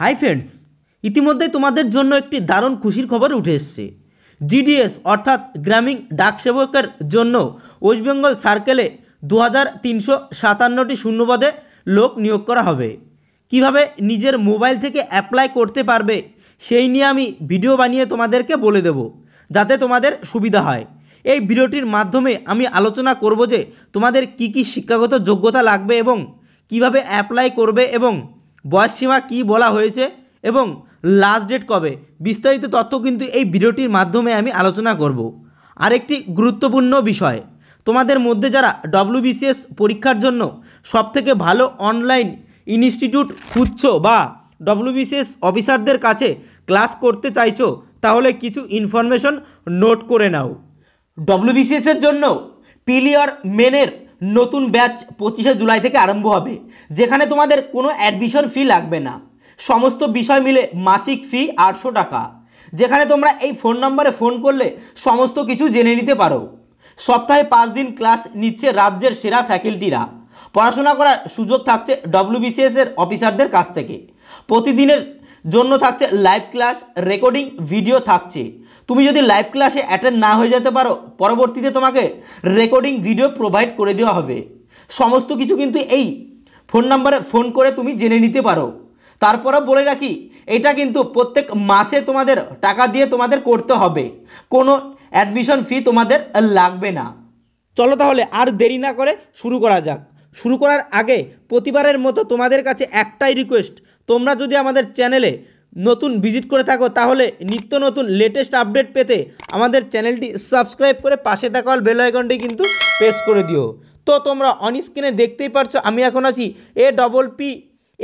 hi friends ইতিমধ্যে তোমাদের জন্য একটি দারুণ খুশির খবর উঠে এসছে জিডিএস অর্থাৎ গ্রামীণ ডাক সেবকের জন্য ওয়েস্টবেঙ্গল সার্কেলে দু হাজার তিনশো সাতান্নটি শূন্যপদে লোক নিয়োগ করা হবে কিভাবে নিজের মোবাইল থেকে অ্যাপ্লাই করতে পারবে সেই নিয়ে আমি ভিডিও বানিয়ে তোমাদেরকে বলে দেব যাতে তোমাদের সুবিধা হয় এই ভিডিওটির মাধ্যমে আমি আলোচনা করব যে তোমাদের কি কি শিক্ষাগত যোগ্যতা লাগবে এবং কিভাবে অ্যাপ্লাই করবে এবং বয়সীমা কি বলা হয়েছে এবং লাস্ট ডেট কবে বিস্তারিত তথ্য কিন্তু এই ভিডিওটির মাধ্যমে আমি আলোচনা করব আরেকটি গুরুত্বপূর্ণ বিষয় তোমাদের মধ্যে যারা ডব্লিউবিসিএস পরীক্ষার জন্য সবথেকে ভালো অনলাইন ইনস্টিটিউট খুঁজছো বা ডব্লিউবিসিএস অফিসারদের কাছে ক্লাস করতে চাইছো তাহলে কিছু ইনফরমেশন নোট করে নাও ডব্লিউবিসিএসের জন্য পিলিয়র মেনের নতুন ব্যাচ পঁচিশে জুলাই থেকে আরম্ভ হবে যেখানে তোমাদের কোনো অ্যাডমিশন ফি লাগবে না সমস্ত বিষয় মিলে মাসিক ফি আটশো টাকা যেখানে তোমরা এই ফোন নম্বরে ফোন করলে সমস্ত কিছু জেনে নিতে পারো সপ্তাহে পাঁচ দিন ক্লাস নিচ্ছে রাজ্যের সেরা ফ্যাকাল্টিরা পড়াশোনা করার সুযোগ থাকছে ডব্লিউবিসিএসের অফিসারদের কাছ থেকে প্রতিদিনের জন্য থাকছে লাইভ ক্লাস রেকর্ডিং ভিডিও থাকছে তুমি যদি লাইভ ক্লাসে অ্যাটেন্ড না হয়ে যেতে পারো পরবর্তীতে তোমাকে রেকর্ডিং ভিডিও প্রোভাইড করে দেওয়া হবে সমস্ত কিছু কিন্তু এই ফোন নাম্বারে ফোন করে তুমি জেনে নিতে পারো তারপরে বলে রাখি এটা কিন্তু প্রত্যেক মাসে তোমাদের টাকা দিয়ে তোমাদের করতে হবে কোনো অ্যাডমিশন ফি তোমাদের লাগবে না চলো তাহলে আর দেরি না করে শুরু করা যাক শুরু করার আগে প্রতিবারের মতো তোমাদের কাছে একটাই রিকোয়েস্ট তোমরা যদি আমাদের চ্যানেলে নতুন ভিজিট করে থাকো তাহলে নিত্য নতুন লেটেস্ট আপডেট পেতে আমাদের চ্যানেলটি সাবস্ক্রাইব করে পাশে থাকা বেল আইকনটি কিন্তু প্রেস করে দিও তো তোমরা অন স্ক্রিনে দেখতেই পারছো আমি এখন আছি A double P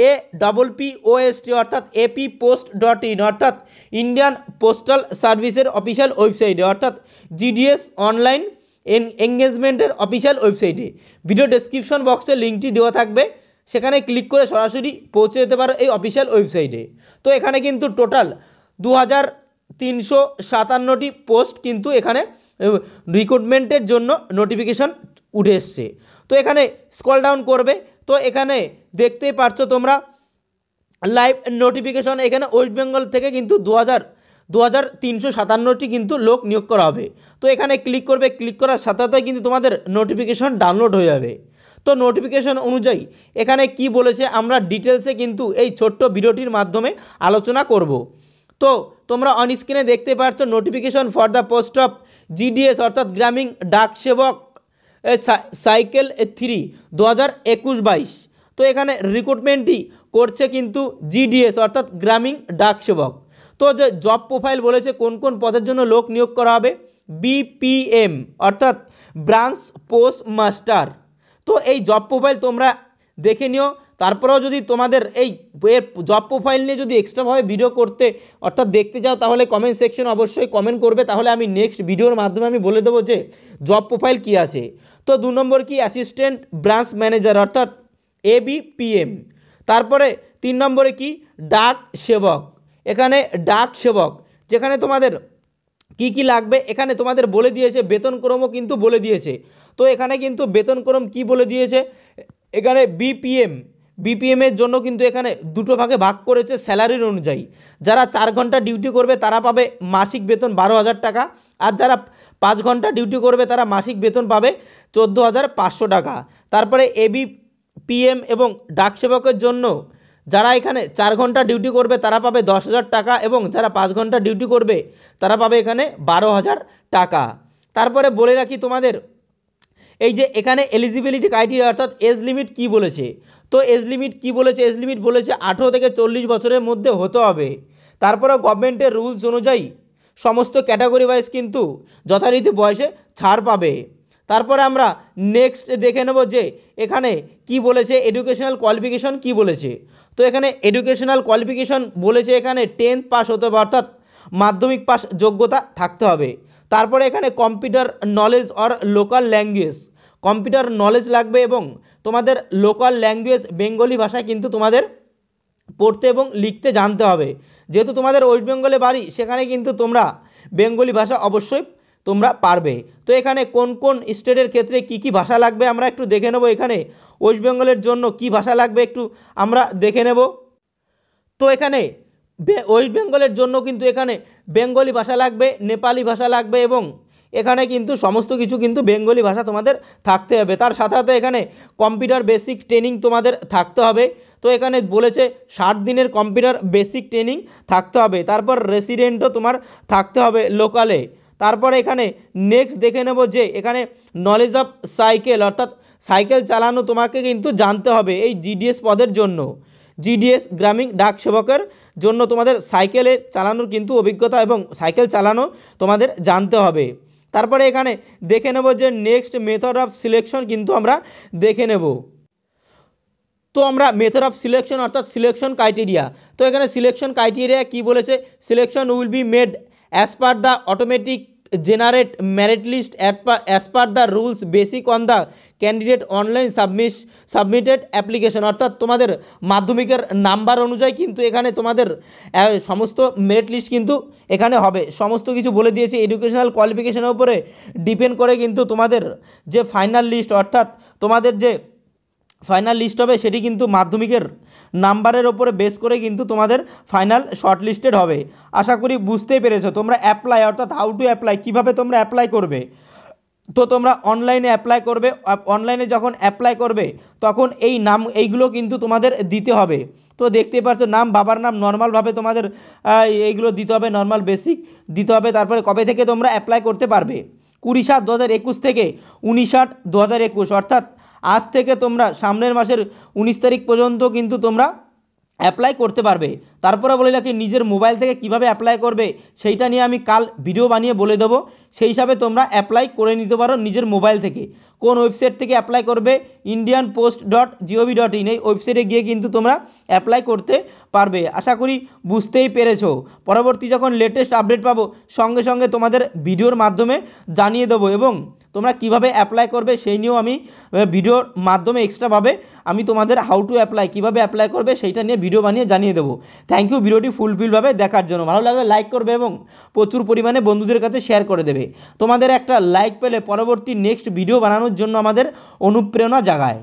A double P OST অর্থাৎ এপি পোস্ট ডট ইন অর্থাৎ ইন্ডিয়ান পোস্টাল সার্ভিসের অফিসিয়াল ওয়েবসাইটে অর্থাৎ জিডিএস অনলাইন এন এঙ্গেজমেন্টের অফিসিয়াল ওয়েবসাইটে ভিডিও ডেসক্রিপশন বক্সে লিঙ্কটি দেওয়া থাকবে সেখানে ক্লিক করে সরাসরি পৌঁছে যেতে পারো এই অফিসিয়াল ওয়েবসাইটে তো এখানে কিন্তু টোটাল দু হাজার তিনশো সাতান্নটি পোস্ট কিন্তু এখানে রিক্রুটমেন্টের জন্য নোটিফিকেশান উঠে এসছে তো এখানে স্কল ডাউন করবে তো এখানে দেখতেই পাচ্ছ তোমরা লাইভ নোটিফিকেশন এখানে ওয়েস্ট বেঙ্গল থেকে কিন্তু দু হাজার দু হাজার তিনশো সাতান্নটি কিন্তু লোক নিয়োগ করা হবে তো এখানে ক্লিক করবে ক্লিক করার সাথে সাথে কিন্তু তোমাদের নোটিফিকেশন ডাউনলোড হয়ে যাবে তো নোটিফিকেশন অনুযায়ী এখানে কি বলেছে আমরা ডিটেলসে কিন্তু এই ছোট্ট ভিডিওটির মাধ্যমে আলোচনা করব তো তোমরা অন স্ক্রিনে দেখতে পাচ্ছ notification for the post of GDS অর্থাৎ গ্রামীণ ডাক সেবক সাইকেল থ্রি দু হাজার একুশ বাইশ তো এখানে রিক্রুটমেন্টই করছে কিন্তু জিডিএস অর্থাৎ গ্রামীণ ডাক সেবক তো যে জব প্রোফাইল বলেছে কোন কোন পদের জন্য লোক নিয়োগ করা হবে বিপিএম অর্থাৎ ব্রাঞ্চ পোস্ট মাস্টার তো এই জব প্রোফাইল তোমরা দেখে নিও তারপরেও যদি তোমাদের এই জব প্রোফাইল নিয়ে যদি এক্সট্রাভাবে ভিডিও করতে অর্থাৎ দেখতে যাও তাহলে কমেন্ট সেকশন অবশ্যই কমেন্ট করবে তাহলে আমি নেক্সট ভিডিওর মাধ্যমে আমি বলে দেবো যে জব প্রোফাইল কি আছে তো দু নম্বর কি অ্যাসিস্ট্যান্ট ব্রাঞ্চ ম্যানেজার অর্থাৎ এ বিপিএম তারপরে তিন নম্বরে কি ডাক সেবক এখানে ডাক সেবক যেখানে তোমাদের কি কি লাগবে এখানে তোমাদের বলে দিয়েছে বেতনক্রমও কিন্তু বলে দিয়েছে তো এখানে কিন্তু বেতনক্রম কি বলে দিয়েছে এখানে বিপিএম বিপিএমের জন্য কিন্তু এখানে দুটো ভাগে ভাগ করেছে স্যালারির অনুযায়ী যারা চার ঘন্টা ডিউটি করবে তারা পাবে মাসিক বেতন বারো হাজার টাকা আর যারা পাঁচ ঘন্টা ডিউটি করবে তারা মাসিক বেতন পাবে চোদ্দো হাজার পাঁচশো টাকা তারপরে এবি পিএম এবং ডাকসেবকের জন্য যারা এখানে চার ঘন্টা ডিউটি করবে তারা পাবে দশ হাজার টাকা এবং যারা পাঁচ ঘন্টা ডিউটি করবে তারা পাবে এখানে বারো হাজার টাকা তারপরে বলে রাখি তোমাদের এই যে এখানে এলিজিবিলিটি ক্রাইটেরিয়া অর্থাৎ এজ লিমিট কি বলেছে তো এজ লিমিট কি বলেছে এজ লিমিট বলেছে আঠেরো থেকে চল্লিশ বছরের মধ্যে হতে হবে তারপরে গভর্নমেন্টের রুলস অনুযায়ী সমস্ত ক্যাটাগরি ওয়াইজ কিন্তু যথারীতি বয়সে ছাড় পাবে তারপরে আমরা নেক্সট দেখে নেব যে এখানে কি বলেছে এডুকেশনাল কোয়ালিফিকেশন কি বলেছে তো এখানে এডুকেশনাল কোয়ালিফিকেশন বলেছে এখানে টেন্থ পাস হতে হবে অর্থাৎ মাধ্যমিক পাস যোগ্যতা থাকতে হবে তারপরে এখানে computer knowledge or local language computer knowledge লাগবে এবং তোমাদের লোকাল ল্যাঙ্গুয়েজ বেঙ্গলি ভাষায় কিন্তু তোমাদের পড়তে এবং লিখতে জানতে হবে যেহেতু তোমাদের ওয়েস্ট বেঙ্গলে বাড়ি সেখানে কিন্তু তোমরা বেঙ্গলি ভাষা অবশ্যই তোমরা পারবে তো এখানে কোন কোন স্টেটের ক্ষেত্রে কি কি ভাষা লাগবে আমরা একটু দেখে নেব এখানে ওয়েস্ট বেঙ্গলের জন্য কি ভাষা লাগবে একটু আমরা দেখে নেব তো এখানে ওয়েস্ট বেঙ্গলের জন্য কিন্তু এখানে বেঙ্গলি ভাষা লাগবে নেপালি ভাষা লাগবে এবং এখানে কিন্তু সমস্ত কিছু কিন্তু বেঙ্গলি ভাষা তোমাদের থাকতে হবে তার সাথে সাথে এখানে কম্পিউটার বেসিক ট্রেনিং তোমাদের থাকতে হবে তো এখানে বলেছে ষাট দিনের কম্পিউটার বেসিক ট্রেনিং থাকতে হবে তারপর রেসিডেন্টও তোমার থাকতে হবে লোকালে তারপরে এখানে নেক্সট দেখে নেব যে এখানে নলেজ অফ সাইকেল অর্থাৎ সাইকেল চালানো তোমাকে কিন্তু জানতে হবে এই জিডিএস পদের জন্য জিডিএস গ্রামীণ ডাক সেবকের জন্য তোমাদের সাইকেলে চালানোর কিন্তু অভিজ্ঞতা এবং সাইকেল চালানো তোমাদের জানতে হবে তারপরে এখানে দেখে নেব যে নেক্সট মেথড অফ সিলেকশন কিন্তু আমরা দেখে নেব তো আমরা মেথড অফ সিলেকশন অর্থাৎ সিলেকশন ক্রাইটেরিয়া তো এখানে সিলেকশন ক্রাইটেরিয়া কি বলেছে selection will be made as per the automatic generate merit list as per the rules basic on the candidate online submit submitted application অর্থাৎ তোমাদের মাধ্যমিকের নাম্বার অনুযায়ী কিন্তু এখানে তোমাদের সমস্ত মেরিট লিস্ট কিন্তু এখানে হবে সমস্ত কিছু বলে দিয়েছে এডুকেশনাল কোয়ালিফিকেশনের উপরে ডিপেন্ড করে কিন্তু তোমাদের যে ফাইনাল লিস্ট অর্থাৎ তোমাদের যে ফাইনাল লিস্ট হবে সেটি কিন্তু মাধ্যমিকের নাম্বারের ওপরে বেস করে কিন্তু তোমাদের ফাইনাল শর্টলিস্টেড হবে আশা করি বুঝতেই পেরেছো তোমরা অ্যাপ্লাই অর্থাৎ হাউ টু অ্যাপ্লাই কীভাবে তোমরা অ্যাপ্লাই করবে তো তোমরা অনলাইনে অ্যাপ্লাই করবে অনলাইনে যখন অ্যাপ্লাই করবে তখন এই নাম এইগুলো কিন্তু তোমাদের দিতে হবে তো দেখতে পাচ্ছ নাম বাবার নাম নর্মালভাবে তোমাদের এইগুলো দিতে হবে নর্মাল বেসিক দিতে হবে তারপরে কবে থেকে তোমরা অ্যাপ্লাই করতে পারবে কুড়ি সাত দু হাজার একুশ থেকে উনিশ আট দু হাজার একুশ অর্থাৎ আজ থেকে তোমরা সামনের মাসের উনিশ তারিখ পর্যন্ত কিন্তু তোমরা অ্যাপ্লাই করতে পারবে তারপরে বলে রাখি নিজের মোবাইল থেকে কিভাবে অ্যাপ্লাই করবে সেইটা নিয়ে আমি কাল ভিডিও বানিয়ে বলে দেবো সেই হিসাবে তোমরা অ্যাপ্লাই করে নিতে পারো নিজের মোবাইল থেকে কোন ওয়েবসাইট থেকে অ্যাপ্লাই করবে Indian post dot gov dot in এই ওয়েবসাইটে গিয়ে কিন্তু তোমরা অ্যাপ্লাই করতে পারবে আশা করি বুঝতেই পেরেছো পরবর্তী যখন লেটেস্ট আপডেট পাবো সঙ্গে সঙ্গে তোমাদের ভিডিওর মাধ্যমে জানিয়ে দেবো এবং তোমরা কিভাবে অ্যাপ্লাই করবে সেই নিয়েও আমি ভিডিওর মাধ্যমে এক্সট্রাভাবে আমি তোমাদের হাউ টু অ্যাপ্লাই কীভাবে অ্যাপ্লাই করবে সেইটা নিয়ে ভিডিও বানিয়ে জানিয়ে দেবো থ্যাংক ইউ ভিডিওটি ফুলফিলভাবে দেখার জন্য ভালো লাগলে লাইক করবে এবং প্রচুর পরিমাণে বন্ধুদের কাছে শেয়ার করে দেবে লাগবে তোমাদের একটা লাইক পেলে পরবর্তী নেক্সট ভিডিও বানানোর জন্য আমাদের অনুপ্রেরণা জাগায়